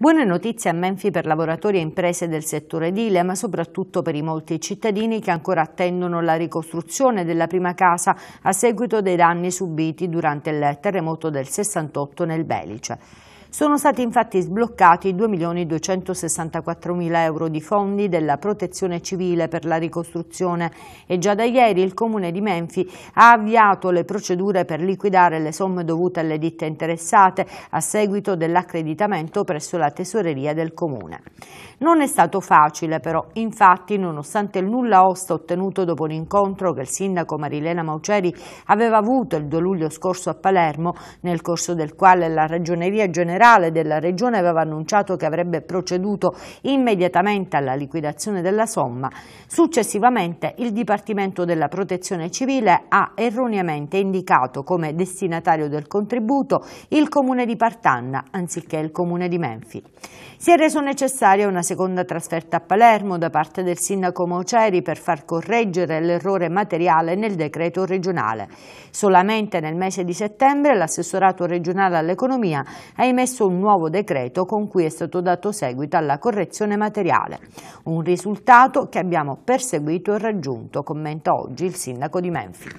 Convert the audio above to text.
Buone notizie a Menfi per lavoratori e imprese del settore edile, ma soprattutto per i molti cittadini che ancora attendono la ricostruzione della prima casa a seguito dei danni subiti durante il terremoto del 68 nel Belice. Sono stati infatti sbloccati 2.264.000 euro di fondi della protezione civile per la ricostruzione e già da ieri il comune di Menfi ha avviato le procedure per liquidare le somme dovute alle ditte interessate a seguito dell'accreditamento presso la tesoreria del comune. Non è stato facile però, infatti nonostante il nulla osta ottenuto dopo l'incontro che il sindaco Marilena Mauceri aveva avuto il 2 luglio scorso a Palermo, nel corso del quale la ragioneria generale generale della Regione aveva annunciato che avrebbe proceduto immediatamente alla liquidazione della somma, successivamente il Dipartimento della Protezione Civile ha erroneamente indicato come destinatario del contributo il Comune di Partanna anziché il Comune di Menfi. Si è reso necessaria una seconda trasferta a Palermo da parte del sindaco Moceri per far correggere l'errore materiale nel decreto regionale. Solamente nel mese di settembre l'assessorato regionale all'economia ha emesso emesso un nuovo decreto con cui è stato dato seguito alla correzione materiale. Un risultato che abbiamo perseguito e raggiunto, commenta oggi il sindaco di Menfi.